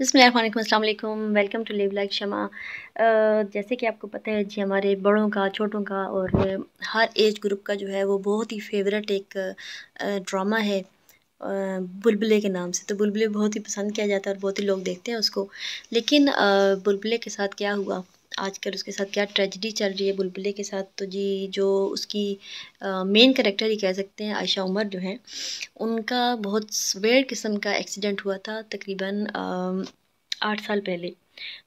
बसमिलकुम welcome to live like Shama जैसे कि आपको पता है जी हमारे बड़ों का छोटों का और हर एज ग्रुप का जो है वो बहुत ही फेवरेट एक ड्रामा है बुलबुले के नाम से तो बुलबुले बहुत ही पसंद किया जाता है और बहुत ही लोग देखते हैं उसको लेकिन बुलबुले के साथ क्या हुआ आजकल उसके साथ क्या ट्रेजडी चल रही है बुलबुले के साथ तो जी जो उसकी मेन करेक्टर ही कह सकते हैं आयशा उमर जो हैं उनका बहुत स्वेर किस्म का एक्सीडेंट हुआ था तकरीबन आठ साल पहले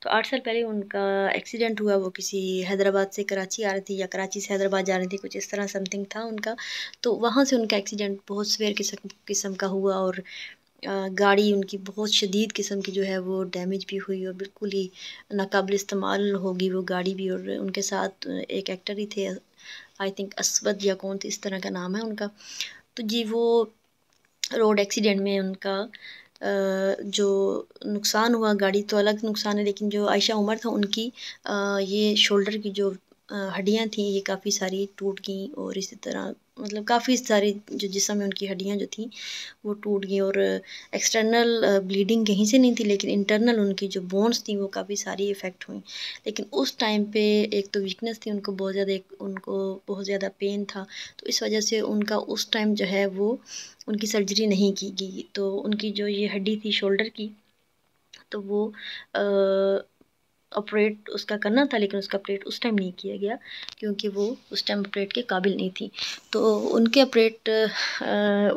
तो आठ साल पहले उनका एक्सीडेंट हुआ वो किसी हैदराबाद से कराची आ रही थी या कराची से हैदराबाद जा रही थी कुछ इस तरह समथिंग था उनका तो वहाँ से उनका एक्सीडेंट बहुत सवेर किस्म किस्म का हुआ और गाड़ी उनकी बहुत शदीद किस्म की जो है वो डैमेज भी हुई और बिल्कुल ही नाकबिल इस्तेमाल होगी वो गाड़ी भी और उनके साथ एक एक्टर ही थे आई थिंक असवद या कौन थे इस तरह का नाम है उनका तो जी वो रोड एक्सीडेंट में उनका जो नुकसान हुआ गाड़ी तो अलग नुकसान है लेकिन जो आयशा उमर था उनकी ये शोल्डर की जो हड्डियाँ थी ये काफ़ी सारी टूट गई और इसी तरह मतलब काफ़ी सारी जो जिसम में उनकी हड्डियाँ जो थी वो टूट गई और एक्सटर्नल ब्लीडिंग कहीं से नहीं थी लेकिन इंटरनल उनकी जो बोन्स थी वो काफ़ी सारी इफ़ेक्ट हुई लेकिन उस टाइम पे एक तो वीकनेस थी उनको बहुत ज़्यादा एक उनको बहुत ज़्यादा पेन था तो इस वजह से उनका उस टाइम जो है वो उनकी सर्जरी नहीं की गई तो उनकी जो ये हड्डी थी शोल्डर की तो वो आ, ऑपरेट उसका करना था लेकिन उसका ऑपरेट उस टाइम नहीं किया गया क्योंकि वो उस टाइम ऑपरेट के काबिल नहीं थी तो उनके ऑपरेट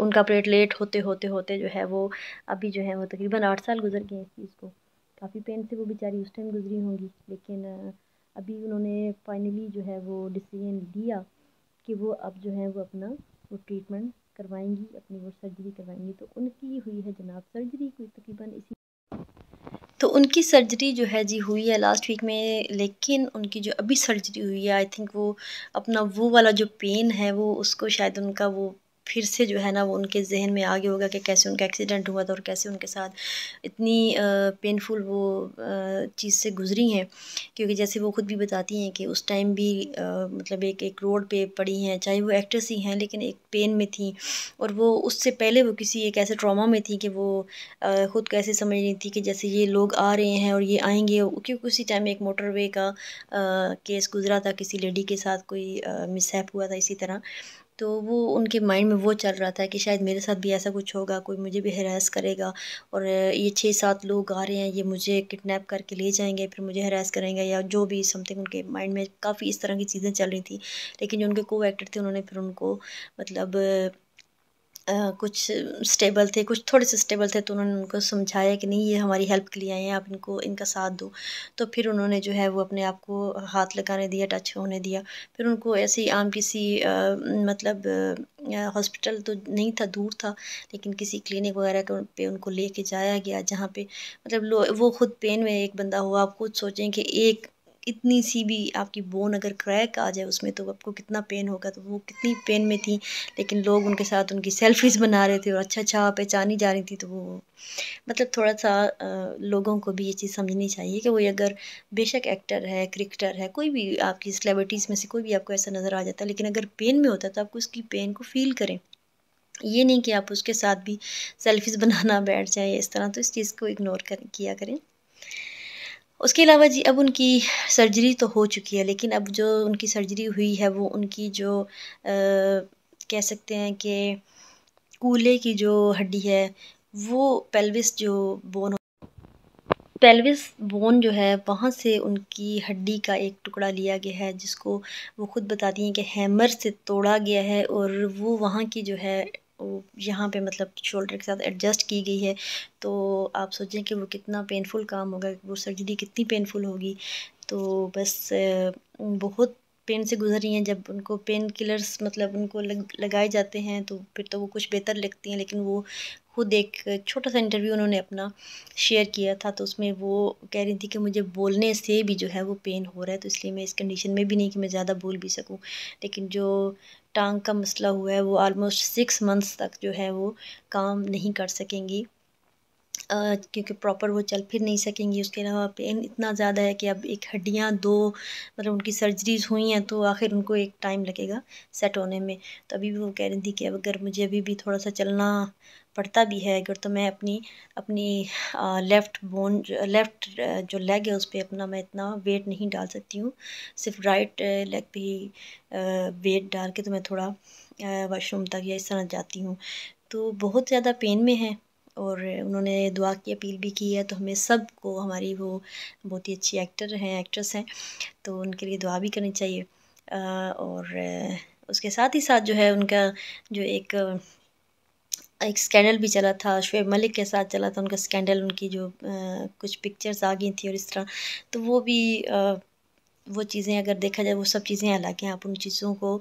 उनका ऑपरेट लेट होते होते होते जो है वो अभी जो है वो तकरीबन आठ साल गुजर गए इस चीज़ को काफ़ी पेन से वो बेचारी उस टाइम गुजरी होंगी लेकिन अभी उन्होंने फाइनली जो है वो डिसीजन लिया कि वो अब जो है वो अपना वो ट्रीटमेंट करवाएंगी अपनी वो सर्जरी करवाएंगी तो उनकी हुई है जनाब सर्जरी कोई तकरीबन इसी तो उनकी सर्जरी जो है जी हुई है लास्ट वीक में लेकिन उनकी जो अभी सर्जरी हुई है आई थिंक वो अपना वो वाला जो पेन है वो उसको शायद उनका वो फिर से जो है ना वो उनके जहन में आगे होगा कि कैसे उनका एक्सीडेंट हुआ था और कैसे उनके साथ इतनी पेनफुल वो चीज़ से गुजरी हैं क्योंकि जैसे वो ख़ुद भी बताती हैं कि उस टाइम भी मतलब एक एक रोड पे पड़ी हैं चाहे वो एक्ट्रेस ही हैं लेकिन एक पेन में थी और वो उससे पहले वो किसी एक ऐसे ट्रामा में थी कि वो ख़ुद को ऐसे समझ रही थी कि जैसे ये लोग आ रहे हैं और ये आएंगे क्योंकि उसी टाइम एक मोटरवे का केस गुजरा था किसी लेडी के साथ कोई मिसहैप हुआ था इसी तरह तो वो उनके माइंड में वो चल रहा था कि शायद मेरे साथ भी ऐसा कुछ होगा कोई मुझे भी हरास करेगा और ये छः सात लोग आ रहे हैं ये मुझे किडनैप करके ले जाएंगे फिर मुझे हरास करेंगे या जो भी समथिंग उनके माइंड में काफ़ी इस तरह की चीज़ें चल रही थी लेकिन जो उनके को एक्टर थे उन्होंने फिर उनको मतलब कुछ स्टेबल थे कुछ थोड़े से स्टेबल थे तो उन्होंने उनको समझाया कि नहीं ये हमारी हेल्प के लिए आए हैं आप इनको इनका साथ दो तो फिर उन्होंने जो है वो अपने आप को हाथ लगाने दिया टच होने दिया फिर उनको ऐसे ही आम किसी आ, मतलब हॉस्पिटल तो नहीं था दूर था लेकिन किसी क्लिनिक वगैरह के पे उनको ले के जाया गया जहाँ पे मतलब वो ख़ुद पेन में एक बंदा हुआ आप खुद सोचें कि एक इतनी सी भी आपकी बोन अगर क्रैक आ जाए उसमें तो आपको कितना पेन होगा तो वो कितनी पेन में थी लेकिन लोग उनके साथ उनकी सेल्फीज़ बना रहे थे और अच्छा अच्छा पहचानी जा रही थी तो वो मतलब थोड़ा सा लोगों को भी ये चीज़ समझनी चाहिए कि वो अगर बेशक एक्टर है क्रिकेटर है कोई भी आपकी सेलिब्रिटीज़ में से कोई भी आपको ऐसा नज़र आ जाता है लेकिन अगर पेन में होता है तो आपको उसकी पेन को फील करें ये नहीं कि आप उसके साथ भी सेल्फीज़ बनाना बैठ जाए इस तरह तो इस चीज़ को इग्नोर कर किया करें उसके अलावा जी अब उनकी सर्जरी तो हो चुकी है लेकिन अब जो उनकी सर्जरी हुई है वो उनकी जो आ, कह सकते हैं कि कूले की जो हड्डी है वो पेल्विस जो बोन पेल्विस बोन जो है वहाँ से उनकी हड्डी का एक टुकड़ा लिया गया है जिसको वो खुद बताती हैं कि हैमर से तोड़ा गया है और वो वहाँ की जो है यहाँ पे मतलब शोल्डर के साथ एडजस्ट की गई है तो आप सोचें कि वो कितना पेनफुल काम होगा वो सर्जरी कितनी पेनफुल होगी तो बस बहुत पेन से गुजर रही हैं जब उनको पेन किलर्स मतलब उनको लग, लगाए जाते हैं तो फिर तो वो कुछ बेहतर लगती हैं लेकिन वो खुद एक छोटा सा इंटरव्यू उन्होंने अपना शेयर किया था तो उसमें वो कह रही थी कि मुझे बोलने से भी जो है वो पेन हो रहा है तो इसलिए मैं इस कंडीशन में भी नहीं कि मैं ज़्यादा बोल भी सकूं लेकिन जो टांग का मसला हुआ है वो आलमोस्ट सिक्स मंथ्स तक जो है वो काम नहीं कर सकेंगी क्योंकि प्रॉपर वो चल फिर नहीं सकेंगी उसके अलावा पेन इतना ज़्यादा है कि अब एक हड्डियाँ दो मतलब उनकी सर्जरीज़ हुई हैं तो आखिर उनको एक टाइम लगेगा सेट होने में तो अभी भी वो कह रही थी कि अब अगर मुझे अभी भी थोड़ा सा चलना पड़ता भी है अगर तो मैं अपनी अपनी लेफ़्ट बोन लेफ़्ट जो लेग है उस पर अपना मैं इतना वेट नहीं डाल सकती हूँ सिर्फ राइट लेग पे ही वेट डाल के तो मैं थोड़ा वाशरूम तक या इस तरह जाती हूँ तो बहुत ज़्यादा पेन में है और उन्होंने दुआ की अपील भी की है तो हमें सब को हमारी वो बहुत ही अच्छी एक्टर हैं एक्ट्रेस हैं तो उनके लिए दुआ भी करनी चाहिए और उसके साथ ही साथ जो है उनका जो एक एक स्कैंडल भी चला था शुएब मलिक के साथ चला था उनका स्कैंडल उनकी जो आ, कुछ पिक्चर्स आ गई थी और इस तरह तो वो भी आ, वो चीज़ें अगर देखा जाए वो सब चीज़ें हैं आप उन चीज़ों को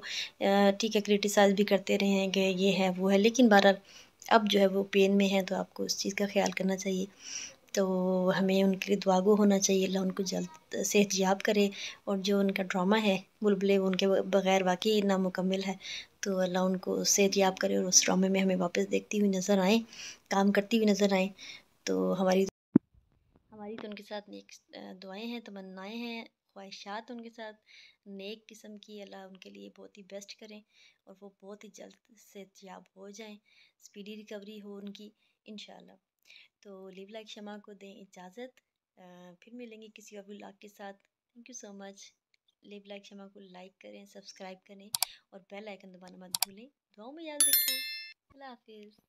ठीक है क्रिटिसाइज़ भी करते रहे हैं कि ये है वो है लेकिन बहरहाल अब जो है वो पेन में है तो आपको उस चीज़ का ख्याल करना चाहिए तो हमें उनके लिए दुआगो होना चाहिए अल्लाह उनको जल्द सेहत याब करे और जो उनका ड्रामा है बुलबुले वो उनके बग़ैर वाकई नामुकम्मल है तो अल्लाह उनको सेहत याब करे और उस ड्रामे में हमें वापस देखती हुई नज़र आए काम करती हुई नज़र आएँ तो हमारी हमारी तो उनके साथ नेक दुआएँ हैं तमन्नाएँ हैं ख्वाहिशात उनके साथ नेक किस्म की अल्लाह उनके लिए बहुत ही बेस्ट करें और वो बहुत ही जल्द से तैयाब हो जाएं स्पीडी रिकवरी हो उनकी इन तो लिव लाइक शमा को दें इजाज़त फिर मिलेंगे किसी और ब्लॉग के साथ thank you so much live like Shama को लाइक करें सब्सक्राइब करें और बेल आइकन दबाना मत भूलें दुआओं में याद रखें अल्लाह हाफिज़